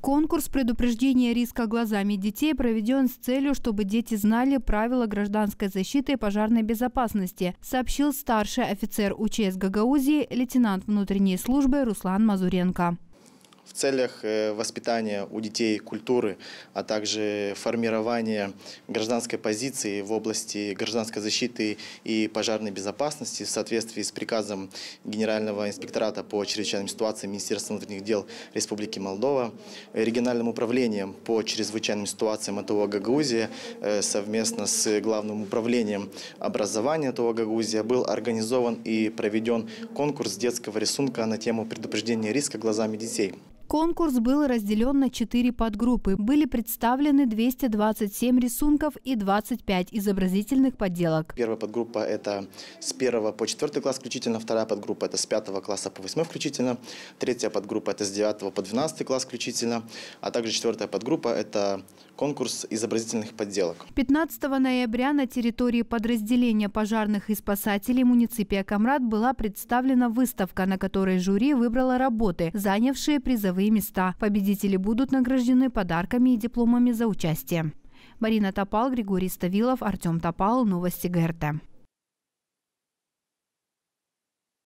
Конкурс предупреждения риска глазами детей проведен с целью, чтобы дети знали правила гражданской защиты и пожарной безопасности, сообщил старший офицер УЧС Гагаузии лейтенант внутренней службы Руслан Мазуренко. В целях э, воспитания у детей культуры, а также формирования гражданской позиции в области гражданской защиты и пожарной безопасности в соответствии с приказом Генерального инспектората по чрезвычайным ситуациям Министерства внутренних дел Республики Молдова, э, региональным управлением по чрезвычайным ситуациям этого Гагаузия э, совместно с Главным управлением образования этого Гагаузия был организован и проведен конкурс детского рисунка на тему предупреждения риска глазами детей. Конкурс был разделен на четыре подгруппы. Были представлены 227 рисунков и 25 изобразительных подделок. Первая подгруппа – это с 1 по 4 класс включительно, вторая подгруппа – это с 5 класса по 8 включительно, третья подгруппа – это с 9 по 12 класс включительно, а также четвертая подгруппа – это конкурс изобразительных подделок. 15 ноября на территории подразделения пожарных и спасателей муниципия Камрад была представлена выставка, на которой жюри выбрало работы, занявшие призовые первые места. Победители будут награждены подарками и дипломами за участие. Марина Топал, Григорий Ставилов, Артем Топал. Новости ГРТ.